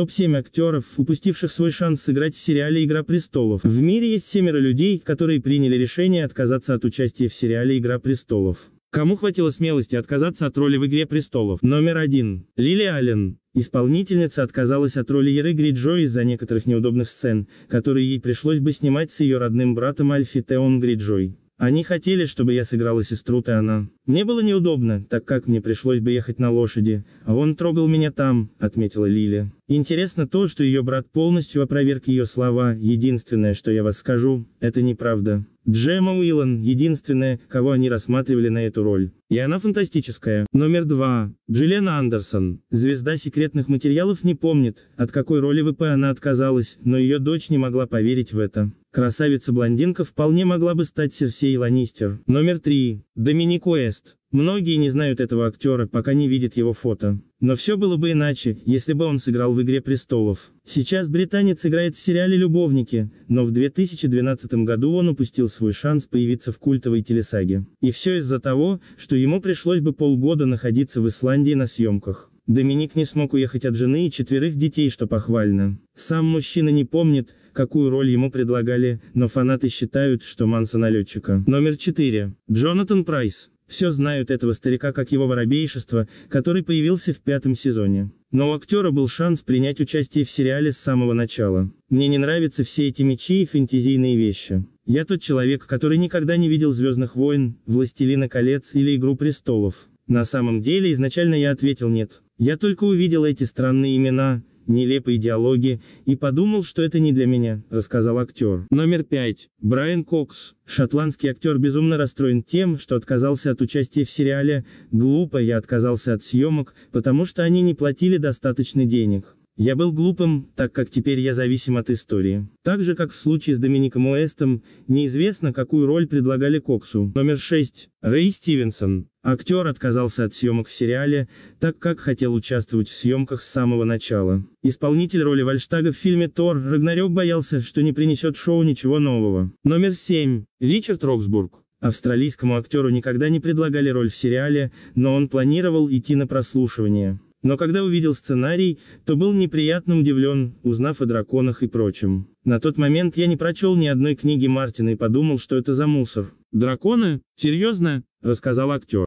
Топ-7 актеров, упустивших свой шанс сыграть в сериале «Игра престолов». В мире есть семеро людей, которые приняли решение отказаться от участия в сериале «Игра престолов». Кому хватило смелости отказаться от роли в «Игре престолов»? Номер один. Лили Аллен. Исполнительница отказалась от роли Еры Гриджо из-за некоторых неудобных сцен, которые ей пришлось бы снимать с ее родным братом Альфи Теон Гриджой. Они хотели, чтобы я сыграла сестру Теана. Мне было неудобно, так как мне пришлось бы ехать на лошади, а он трогал меня там, отметила Лили. Интересно то, что ее брат полностью опроверг ее слова, единственное, что я вас скажу, это неправда. Джема Уиллан – единственная, кого они рассматривали на эту роль. И она фантастическая. Номер два. Джиллиан Андерсон. Звезда секретных материалов не помнит, от какой роли ВП она отказалась, но ее дочь не могла поверить в это. Красавица-блондинка вполне могла бы стать Серсей Ланнистер. Номер 3. Доминик Уэст. Многие не знают этого актера, пока не видят его фото. Но все было бы иначе, если бы он сыграл в «Игре престолов». Сейчас британец играет в сериале «Любовники», но в 2012 году он упустил свой шанс появиться в культовой телесаге. И все из-за того, что ему пришлось бы полгода находиться в Исландии на съемках. Доминик не смог уехать от жены и четверых детей, что похвально. Сам мужчина не помнит, какую роль ему предлагали, но фанаты считают, что Манса налетчика. Номер 4. Джонатан Прайс. Все знают этого старика как его воробейшество, который появился в пятом сезоне. Но у актера был шанс принять участие в сериале с самого начала. Мне не нравятся все эти мечи и фэнтезийные вещи. Я тот человек, который никогда не видел «Звездных войн», «Властелина колец» или «Игру престолов». На самом деле изначально я ответил «нет». Я только увидел эти странные имена, нелепые диалоги, и подумал, что это не для меня», — рассказал актер. Номер пять. Брайан Кокс. Шотландский актер безумно расстроен тем, что отказался от участия в сериале «Глупо я отказался от съемок, потому что они не платили достаточно денег». Я был глупым, так как теперь я зависим от истории. Так же, как в случае с Домиником Уэстом, неизвестно, какую роль предлагали Коксу. Номер 6. Рэй Стивенсон. Актер отказался от съемок в сериале, так как хотел участвовать в съемках с самого начала. Исполнитель роли Вальштага в фильме «Тор» Рагнарёк боялся, что не принесет шоу ничего нового. Номер 7. Ричард Роксбург. Австралийскому актеру никогда не предлагали роль в сериале, но он планировал идти на прослушивание. Но когда увидел сценарий, то был неприятно удивлен, узнав о драконах и прочем. На тот момент я не прочел ни одной книги Мартина и подумал, что это за мусор. «Драконы? Серьезно?» – рассказал актер.